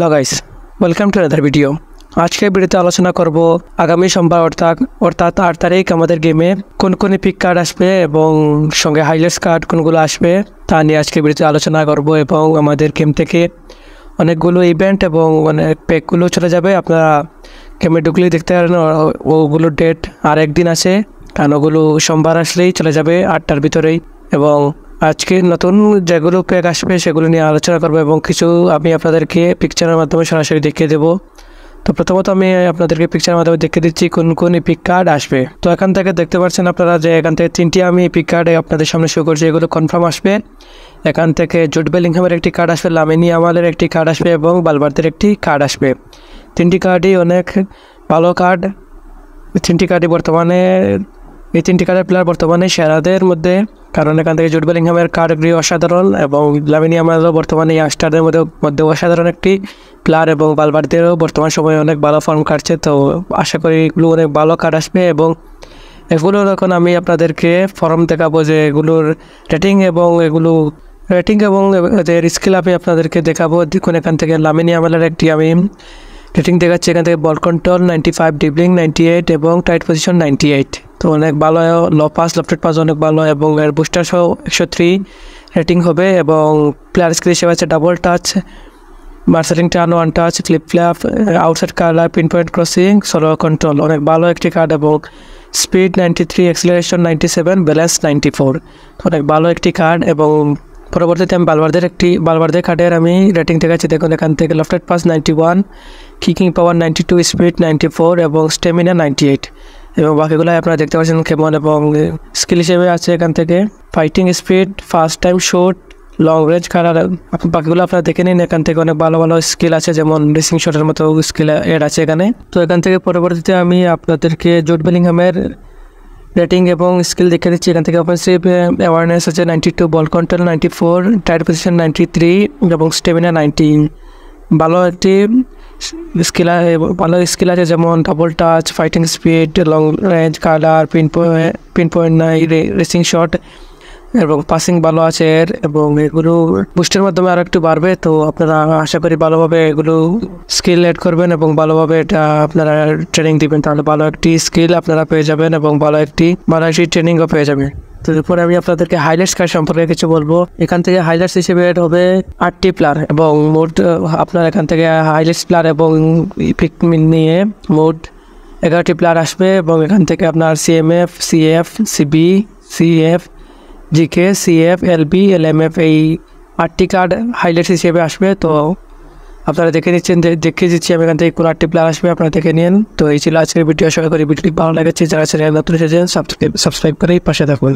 hello guys welcome to other video আজকের ভিডিওতে আলোচনা করব আগামী সোমবার অর্থাৎ অর্থাৎ আট তারিখ আমাদের গেমে কোন কোন পিক কার্ড আসবে এবং সঙ্গে হাইলেস কার্ড কোনগুলো আসবে তা নিয়ে আজকের ভিডিওতে আলোচনা করব এবং আমাদের গেম থেকে অনেকগুলো ইভেন্ট এবং অনেক প্যাকগুলো চলে যাবে আপনারা গেমে ঢুকলে দেখতে পারেন ওগুলোর ডেট আর একদিন আছে কারণ ওগুলো সোমবার আসলেই চলে যাবে আটটার ভিতরেই এবং আজকে নতুন যেগুলো প্যাক আসবে সেগুলো নিয়ে আলোচনা করবো এবং কিছু আমি আপনাদেরকে পিকচারের মাধ্যমে সরাসরি দেখিয়ে দেবো তো প্রথমত আমি আপনাদেরকে পিকচারের মাধ্যমে দেখে দিচ্ছি কোন কোন ইপিক কার্ড আসবে তো এখান থেকে দেখতে পাচ্ছেন আপনারা যে এখান থেকে তিনটি আমি ইপিক কার্ডে আপনাদের সামনে শো করছি এগুলো কনফার্ম আসবে এখান থেকে জুট বেলিংহামের একটি কার্ড আসবে লামিনি আমালের একটি কার্ড আসবে এবং বালবারদের একটি কার্ড আসবে তিনটি কার্ডই অনেক ভালো কার্ড তিনটি কার্ডই বর্তমানে এই তিনটি কার্ডের প্লেয়ার বর্তমানে সেরাদের মধ্যে কারণ এখান থেকে জুট বেলিংহামের কার্ডগ্রি অসাধারণ এবং লামিনি আমাদেরও বর্তমানে ইয়াংস্টারদের মধ্যে মধ্যে অসাধারণ একটি প্লেয়ার এবং বালবারদেরও বর্তমান সময়ে অনেক ভালো ফর্ম কাটছে তো আশা করি এগুলো অনেক ভালো কার্ড আসবে এবং এগুলো এখন আমি আপনাদেরকে ফর্ম দেখাবো যে এগুলোর রেটিং এবং এগুলো রেটিং এবং এদের স্কিল আমি আপনাদেরকে দেখাবো দেখুন এখান থেকে লামিনি আমাদের একটি আমি রেটিং দেখাচ্ছি এখান থেকে ball control ninety five dribbling ninety eight এবং টাইট পজিশন নাইনটি এইট তো অনেক ভালো লো পাস লফটেড পাস অনেক ভালো এবং এর বুস্টার সহ একশো থ্রি রেটিং হবে এবং প্লেয়ার স্ক্রিন হিসেবে আছে ডাবল টাচ মার্সেলিং turn one touch flip flap outside curler pinpoint crossing solo control অনেক ভালো একটি কার্ড এবং speed ninety three acceleration ninety seven balance ninety four অনেক ভালো একটি কার্ড এবং পরবর্তীতে আমি বালবারদের একটি বালবারদের কার্ডের আমি রেটিং দেখাচ্ছি দেখুন এখান থেকে lofted pass ninety one kicking power ninety two speed ninety four এবং স্টেমিনা নাইনটি এইট এবং বাকিগুলো আপনারা দেখতে পাচ্ছেন কেমন এবং স্কিল হিসেবে আছে এখান থেকে fighting speed first time shoot long range খেলার বাকিগুলো আপনারা দেখে নিন এখান থেকে অনেক ভালো ভালো স্কিল আছে যেমন রেসিং শটের মতো স্কিল এড আছে এখানে তো এখান থেকে পরবর্তীতে আমি আপনাদেরকে জোট বেলিংহামের রেটিং এবং স্কিল দেখে দিচ্ছি এখান থেকে অফেন্সিভ অ্যাওয়ারনেস আছে ninety two ball control ninety four tight position ninety three এবং স্টেমিনা নাইনটিন ভালো একটি स्किला मतलब स्किल আছে যেমন double touch fighting speed long range curler pinpoint pinpoint নাই রেসিং শট এবং পাসিং ভালো আছে এর এবং এগুলো বুস্টের মাধ্যমে আরো একটু বাড়বে তো আপনারা আশা করি ভালোভাবে এগুলো স্কিল এড করবেন এবং ভালোভাবে এটা আপনারা ট্রেনিং দিবেন তাহলে ভালো একটি স্কিল আপনারা পেয়ে যাবেন এবং ভালো একটি ভালো একটি ট্রেনিংও পেয়ে যাবেন তো এরপরে আমি আপনাদেরকে হাইলাইটস কার্ড সম্পর্কে কিছু বলবো এখান থেকে হাইলাইটস হিসেবে হবে আটটি প্লার এবং মোট আপনার এখান থেকে হাইলাইটস প্লার এবং পিক নিয়ে মোট এগারোটি প্লার আসবে এবং এখান থেকে আপনার CMF CF CB CF GK CF LP F এই আটটি কার্ড হাইলাইটস হিসেবে আসবে তো আপনারা দেখে নিচ্ছেন দেখে দিচ্ছি আমি এখান থেকে কোনো আটটি প্ল্যান আসবে আপনারা দেখে নিন তো এই ছিল আজকের ভিডিও আশা করি ভিডিওটি ভালো লেগেছে যারা সেটা নতুন এসেছেন সাবস্ক্রাইব সাবস্ক্রাইব করে পাশে থাকুন